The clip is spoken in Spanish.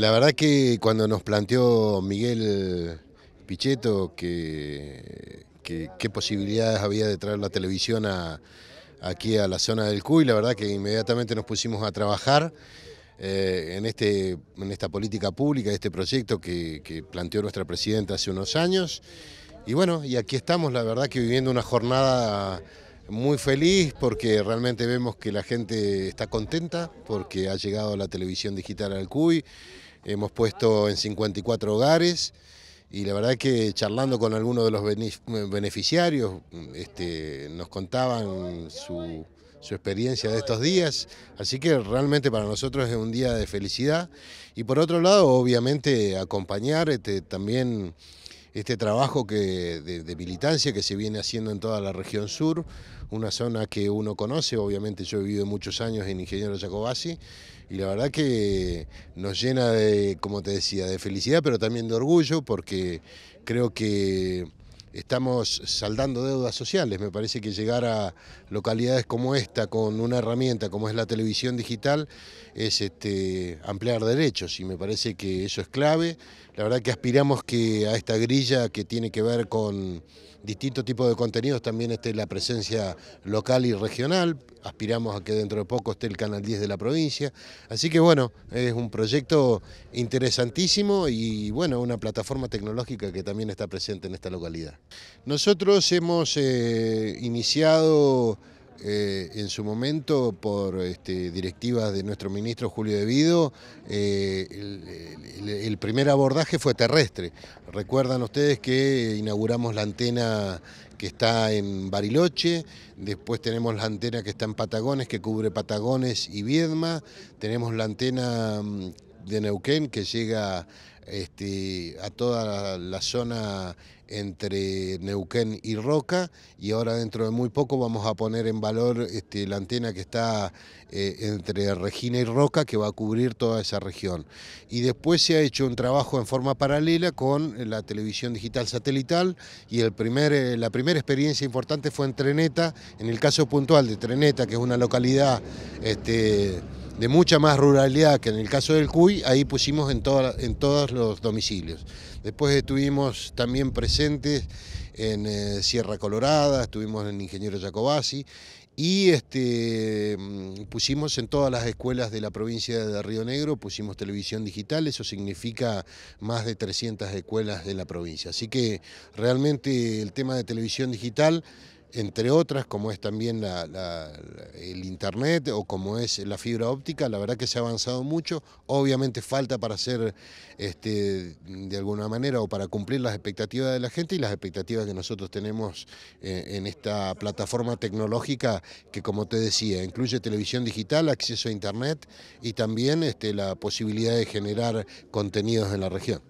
La verdad que cuando nos planteó Miguel Pichetto que, qué posibilidades había de traer la televisión aquí a la zona del CUI, la verdad que inmediatamente nos pusimos a trabajar eh, en, este, en esta política pública, este proyecto que, que planteó nuestra presidenta hace unos años. Y bueno, y aquí estamos, la verdad que viviendo una jornada muy feliz porque realmente vemos que la gente está contenta porque ha llegado la televisión digital al CUI hemos puesto en 54 hogares y la verdad que charlando con algunos de los beneficiarios este, nos contaban su, experiencia de estos días, así que realmente para nosotros es un día de felicidad y por otro lado obviamente acompañar este, también este trabajo que, de, de, militancia que se viene haciendo en toda la región sur, una zona que uno conoce, obviamente yo he vivido muchos años en Ingeniero Jacobasi, y la verdad que nos llena de, como te decía, de felicidad, pero también de orgullo, porque creo que estamos saldando deudas sociales. Me parece que llegar a localidades como esta con una herramienta como es la televisión digital es este, ampliar derechos y me parece que eso es clave. La verdad que aspiramos que a esta grilla que tiene que ver con distintos tipos de contenidos también esté la presencia local y regional. Aspiramos a que dentro de poco esté el Canal 10 de la provincia. Así que bueno, es un proyecto interesantísimo y bueno, una plataforma tecnológica que también está presente en esta localidad. Nosotros hemos eh, iniciado eh, en su momento por este, directivas de nuestro ministro Julio Devido, eh, el, el, primer abordaje fue terrestre. Recuerdan ustedes que inauguramos la antena que está en Bariloche, después tenemos la antena que está en Patagones, que cubre Patagones y Viedma, tenemos la antena mm, de Neuquén que llega este, a toda la zona entre Neuquén y Roca y ahora dentro de muy poco vamos a poner en valor este, la antena que está eh, entre Regina y Roca que va a cubrir toda esa región. Y después se ha hecho un trabajo en forma paralela con la televisión digital satelital y el primer, eh, la primera experiencia importante fue en Treneta, en el caso puntual de Treneta, que es una localidad... Este, de mucha más ruralidad que en el caso del CUI, ahí pusimos en, en todos los domicilios. Después estuvimos también presentes en eh, Sierra Colorada, estuvimos en Ingeniero Jacobasi y este, mm, pusimos en todas las escuelas de la provincia de Río Negro, pusimos televisión digital, eso significa más de 300 escuelas de la provincia. Así que realmente el tema de televisión digital entre otras, como es también el Internet o como es la fibra óptica, la verdad que se ha avanzado mucho. Obviamente falta para hacer este, de alguna manera o para cumplir las expectativas de la gente y las expectativas que nosotros tenemos eh, en esta plataforma tecnológica que, como te decía, incluye televisión digital, acceso a Internet y también este, la posibilidad de generar contenidos en la región.